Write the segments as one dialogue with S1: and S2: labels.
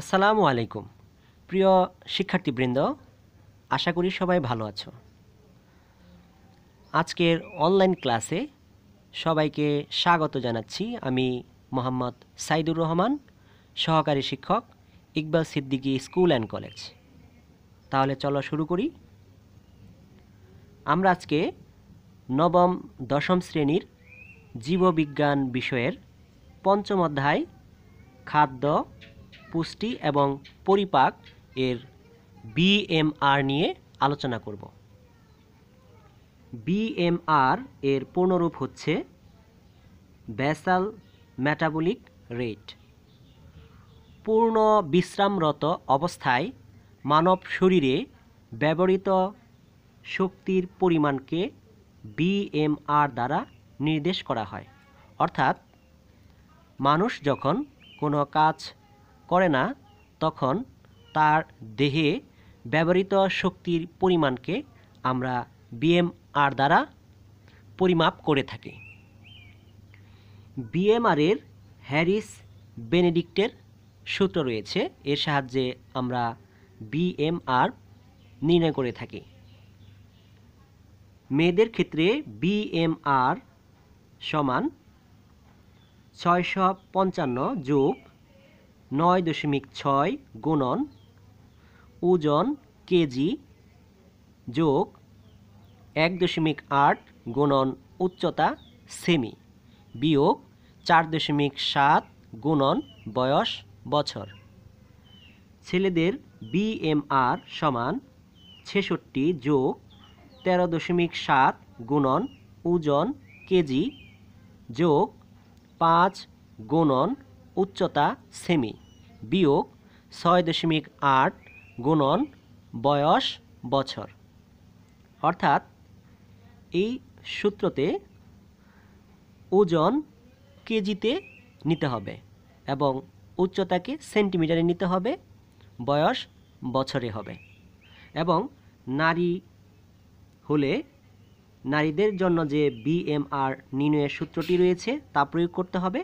S1: আসসালামু আলাইকুম প্রিয় শিক্ষার্থীবৃন্দ আশা করি সবাই ভালো আছো আজকের অনলাইন ক্লাসে সবাইকে স্বাগত জানাচ্ছি আমি মোহাম্মদ সাইদুর রহমান সহকারী শিক্ষক Iqbal Siddiqui school and college তাহলে চলো শুরু করি আমরা আজকে নবম দশম শ্রেণীর জীববিজ্ঞান বিষয়ের পঞ্চম অধ্যায় খাদ্য পুষ্টি এবং পরিপাক এর বিএমআর নিয়ে আলোচনা করব বিএমআর এর পূর্ণরূপ হচ্ছে ব্যাসাল মেটাবলিক রেট পূর্ণ বিশ্রামরত অবস্থায় মানব শরীরে ব্যবহৃত শক্তির পরিমাণকে বিএমআর দ্বারা নির্দেশ করা হয় অর্থাৎ মানুষ যখন কোনো কাজ করে না তখন তার দেহে ব্যবহৃত শক্তির পরিমাণকে আমরা বিএমআর দ্বারা পরিমাপ করে থাকি বিএমআরের হ্যারিস বেনেডিক্টের সূত্র রয়েছে এর সাহায্যে আমরা বিএমআর নির্ণয় করে থাকি মেয়েদের ক্ষেত্রে বিএমআর সমান ছয়শো পঞ্চান্ন যোগ নয় দশমিক ছয় গুণন ওজন কেজি যোগ এক দশমিক আট গুণন উচ্চতা সেমি বিয়োগ চার দশমিক সাত গুণন বয়স বছর ছেলেদের বিএমআর সমান ছেষট্টি যোগ তেরো দশমিক সাত গুণন ওজন কেজি যোগ পাঁচ গুণন উচ্চতা সেমি বিয়োগ ছয় দশমিক আট গুণন বয়স বছর অর্থাৎ এই সূত্রতে ওজন কেজিতে নিতে হবে এবং উচ্চতাকে সেন্টিমিটারে নিতে হবে বয়স বছরে হবে এবং নারী হলে নারীদের জন্য যে বিএমআর নির্ণয়ের সূত্রটি রয়েছে তা প্রয়োগ করতে হবে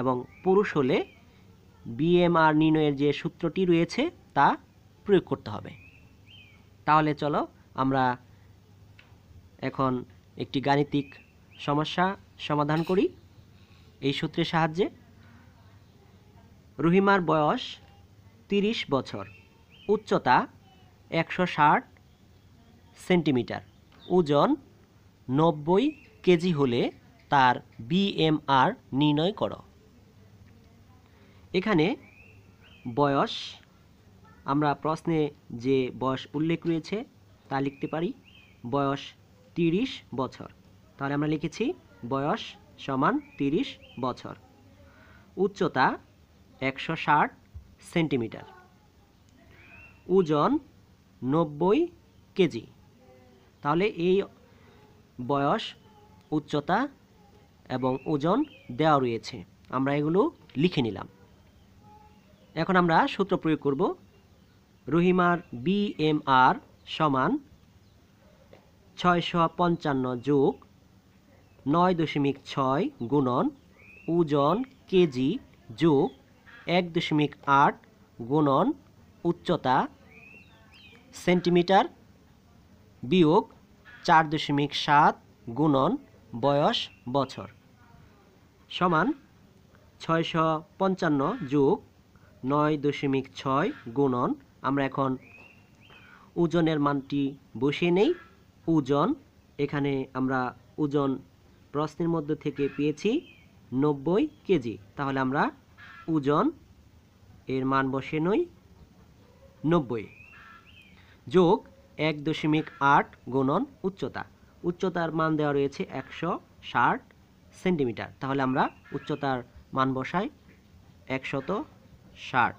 S1: এবং পুরুষ হলে বিএমআর নির্ণয়ের যে সূত্রটি রয়েছে তা প্রয়োগ করতে হবে তাহলে চলো আমরা এখন একটি গাণিতিক সমস্যা সমাধান করি এই সূত্রের সাহায্যে রহিমার বয়স ৩০ বছর উচ্চতা একশো সেন্টিমিটার ওজন নব্বই কেজি হলে তার বিএমআর নির্ণয় করো এখানে বয়স আমরা প্রশ্নে যে বয়স উল্লেখ রয়েছে তা লিখতে পারি বয়স তিরিশ বছর তাহলে আমরা লিখেছি বয়স সমান তিরিশ বছর উচ্চতা একশো ষাট সেন্টিমিটার ওজন নব্বই কেজি তাহলে এই বয়স উচ্চতা এবং ওজন দেওয়া রয়েছে আমরা এগুলো লিখে নিলাম এখন আমরা সূত্র প্রয়োগ করব রহিমার আর সমান ছয়শো পঞ্চান্ন যোগ নয় দশমিক ছয় গুণন ওজন কেজি যোগ এক দশমিক আট গুণন উচ্চতা সেন্টিমিটার বিয়োগ চার দশমিক সাত গুণন বয়স বছর সমান ছয়শো পঞ্চান্ন যোগ নয় দশমিক ছয় গুণন আমরা এখন ওজনের মানটি বসিয়ে নেই ওজন এখানে আমরা ওজন প্রশ্নের মধ্যে থেকে পেয়েছি নব্বই কেজি তাহলে আমরা ওজন এর মান বসে নই নব্বই যোগ এক দশমিক আট গুণন উচ্চতা উচ্চতার মান দেওয়া রয়েছে একশো ষাট সেন্টিমিটার তাহলে আমরা উচ্চতার মান বসাই একশত ষাট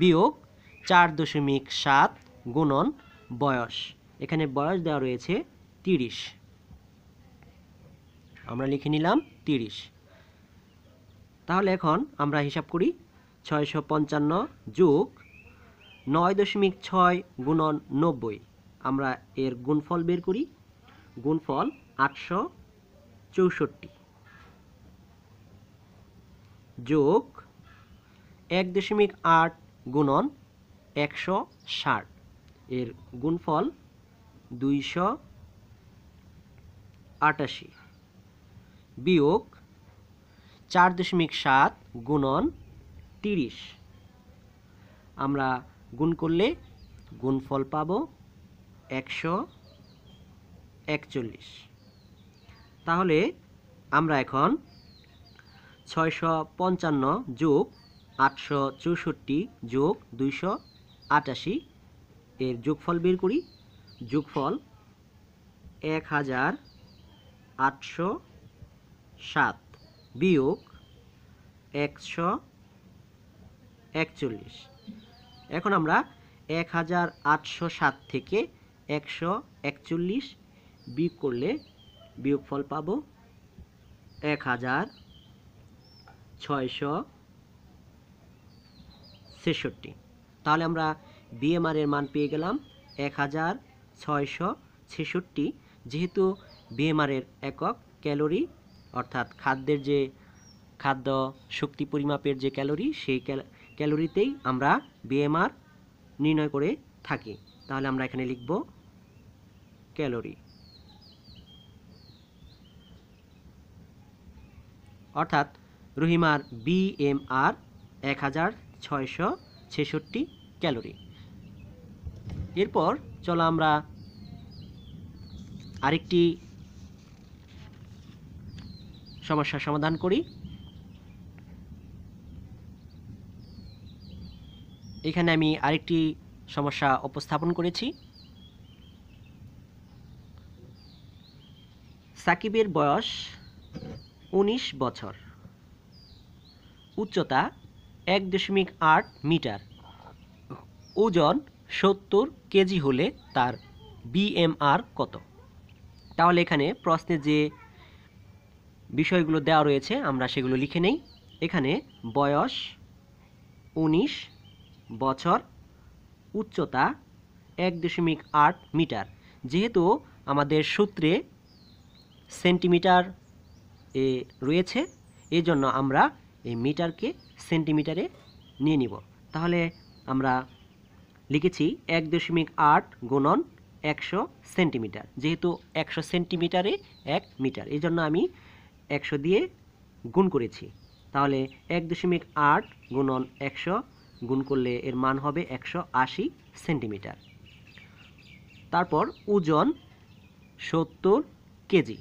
S1: বিয়োগ চার দশমিক সাত গুণন বয়স এখানে বয়স দেওয়া রয়েছে তিরিশ আমরা লিখে নিলাম তিরিশ তাহলে এখন আমরা হিসাব করি ছয়শো পঞ্চান্ন যোগ নয় দশমিক ছয় গুণন নব্বই আমরা এর গুণফল বের করি গুণফল আটশো চৌষট্টি যোগ এক দশমিক আট গুণন একশো ষাট এর গুণফল দুইশো আটাশি বিয়োগ চার দশমিক সাত গুণন তিরিশ আমরা গুণ করলে গুণফল পাব একশো একচল্লিশ তাহলে আমরা এখন ছয়শো পঞ্চান্ন যোগ আটশো চৌষট্টি যোগ দুইশো আটাশি এর যোগফল বের করি যোগফল এক হাজার আটশো সাত বিয়োগ একশো একচল্লিশ এখন আমরা এক হাজার আটশো সাত থেকে একশো একচল্লিশ বিয়োগ করলে বিয়োগফল পাবো এক হাজার ছয়শো ছেষট্টি তাহলে আমরা বিএমআর এর মান পেয়ে গেলাম এক হাজার ছয়শো ছেষট্টি যেহেতু বিএমআর এর একক ক্যালোরি অর্থাৎ খাদ্যের যে খাদ্য শক্তি পরিমাপের যে ক্যালোরি সেই ক্যালোরিতেই আমরা বিএমআর নির্ণয় করে থাকি তাহলে আমরা এখানে লিখব ক্যালোরি অর্থাৎ রহিমার বিএমআর এক হাজার ছয়শো ছেষট্টি ক্যালোরি এরপর চলো আমরা আরেকটি সমস্যা সমাধান করি এখানে আমি আরেকটি সমস্যা উপস্থাপন করেছি সাকিবের বয়স ১৯ বছর উচ্চতা এক দশমিক আট মিটার ওজন সত্তর কেজি হলে তার বিএমআর কত তাহলে এখানে প্রশ্নে যে বিষয়গুলো দেওয়া রয়েছে আমরা সেগুলো লিখে নেই এখানে বয়স ১৯ বছর উচ্চতা এক দশমিক আট মিটার যেহেতু আমাদের সূত্রে সেন্টিমিটার এ রয়েছে এজন্য আমরা এই মিটারকে সেন্টিমিটারে নিয়ে নিব তাহলে আমরা লিখেছি এক দশমিক আট গুণন একশো সেন্টিমিটার যেহেতু একশো সেন্টিমিটারে এক মিটার এই জন্য আমি একশো দিয়ে গুণ করেছি তাহলে এক দশমিক আট গুণন একশো গুণ করলে এর মান হবে একশো আশি সেন্টিমিটার তারপর ওজন সত্তর কেজি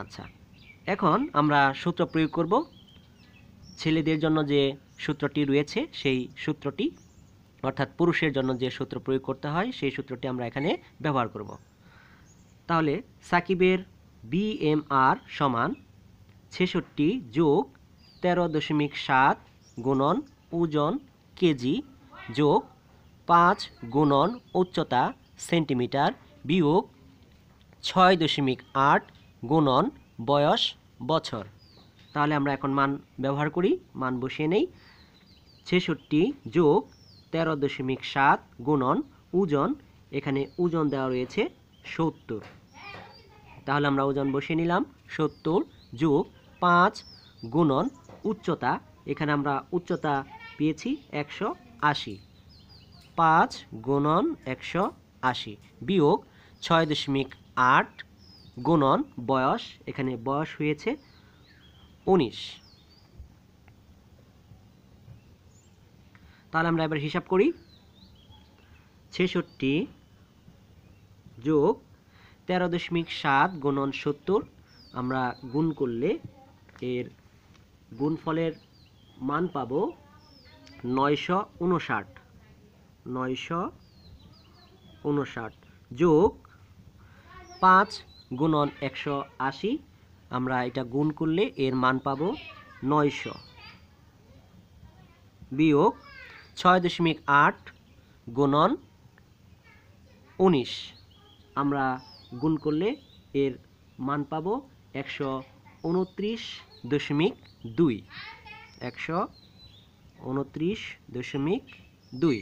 S1: আচ্ছা এখন আমরা সূত্র প্রয়োগ করব ছেলেদের জন্য যে সূত্রটি রয়েছে সেই সূত্রটি অর্থাৎ পুরুষের জন্য যে সূত্র প্রয়োগ করতে হয় সেই সূত্রটি আমরা এখানে ব্যবহার করব তাহলে সাকিবের বিএমআর সমান ছেষট্টি যোগ তেরো দশমিক সাত গুণন ওজন কেজি যোগ পাঁচ গুণন উচ্চতা সেন্টিমিটার বিয়োগ ছয় দশমিক আট গুণন বয়স বছর তাহলে আমরা এখন মান ব্যবহার করি মান বসিয়ে নেই ছেষট্টি যোগ তেরো দশমিক সাত গুণন ওজন এখানে ওজন দেওয়া রয়েছে সত্তর তাহলে আমরা ওজন বসিয়ে নিলাম সত্তর যোগ পাঁচ গুণন উচ্চতা এখানে আমরা উচ্চতা পেয়েছি একশো আশি পাঁচ গুণন একশো আশি বিয়োগ ছয় দশমিক আট গুণন বয়স এখানে বয়স হয়েছে উনিশ তাহলে আমরা এবার হিসাব করি ছেষট্টি যোগ তেরো দশমিক সাত গুণন সত্তর আমরা গুণ করলে এর গুণফলের মান পাব নয়শো উনষাট নয়শো উনষাট যোগ পাঁচ গুণন একশো আশি আমরা এটা গুণ করলে এর মান পাব নয়শো বিয়োগ ছয় দশমিক আট গুণন উনিশ আমরা গুণ করলে এর মান পাব একশো উনত্রিশ দশমিক দুই একশো উনত্রিশ দশমিক দুই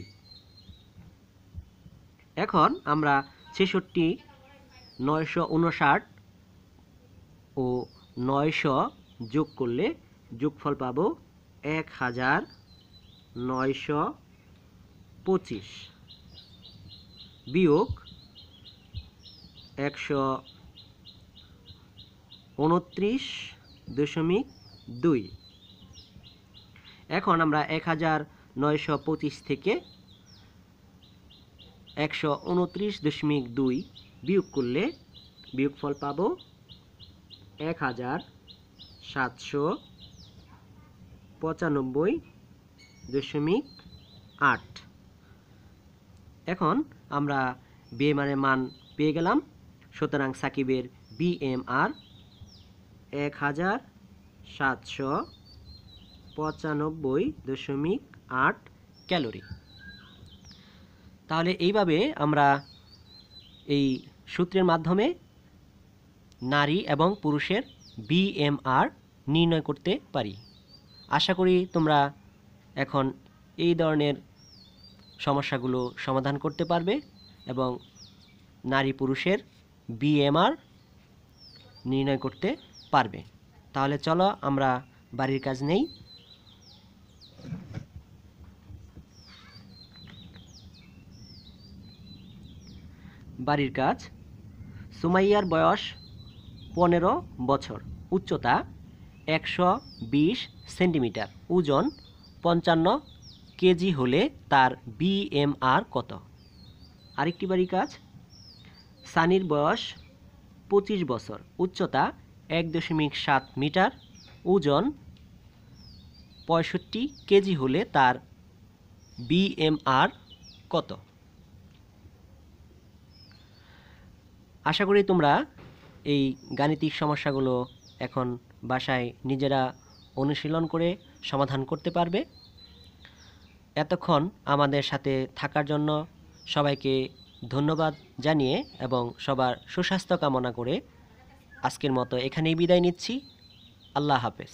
S1: এখন আমরা ছেষট্টি নয়শো উনষাট ও নয়শো যোগ করলে যোগফল পাব এক হাজার নয়শো পঁচিশ বিয়োগ একশো উনত্রিশ দশমিক দুই এখন আমরা এক হাজার নয়শো পঁচিশ থেকে একশো উনত্রিশ দশমিক দুই বিয়োগ করলে বিয়োগফল পাবো এক হাজার সাতশো পঁচানব্বই দশমিক আট এখন আমরা বিএমআর মান পেয়ে গেলাম সুতরাং সাকিবের বিএমআর এক হাজার সাতশো পঁচানব্বই দশমিক আট ক্যালোরি তাহলে এইভাবে আমরা এই সূত্রের মাধ্যমে নারী এবং পুরুষের বিএমআর নির্ণয় করতে পারি আশা করি তোমরা এখন এই ধরনের সমস্যাগুলো সমাধান করতে পারবে এবং নারী পুরুষের বিএমআর নির্ণয় করতে পারবে তাহলে চলো আমরা বাড়ির কাজ নেই বাড়ির কাজ সুমাইয়ার বয়স পনেরো বছর উচ্চতা একশো বিশ সেন্টিমিটার ওজন পঞ্চান্ন কেজি হলে তার বিএমআর কত আরেকটি বাড়ি কাজ সানির বয়স পঁচিশ বছর উচ্চতা এক দশমিক সাত মিটার ওজন পঁয়ষট্টি কেজি হলে তার বিএমআর কত আশা করি তোমরা এই গাণিতিক সমস্যাগুলো এখন বাসায় নিজেরা অনুশীলন করে সমাধান করতে পারবে এতক্ষণ আমাদের সাথে থাকার জন্য সবাইকে ধন্যবাদ জানিয়ে এবং সবার সুস্বাস্থ্য কামনা করে আজকের মতো এখানেই বিদায় নিচ্ছি আল্লাহ হাফেজ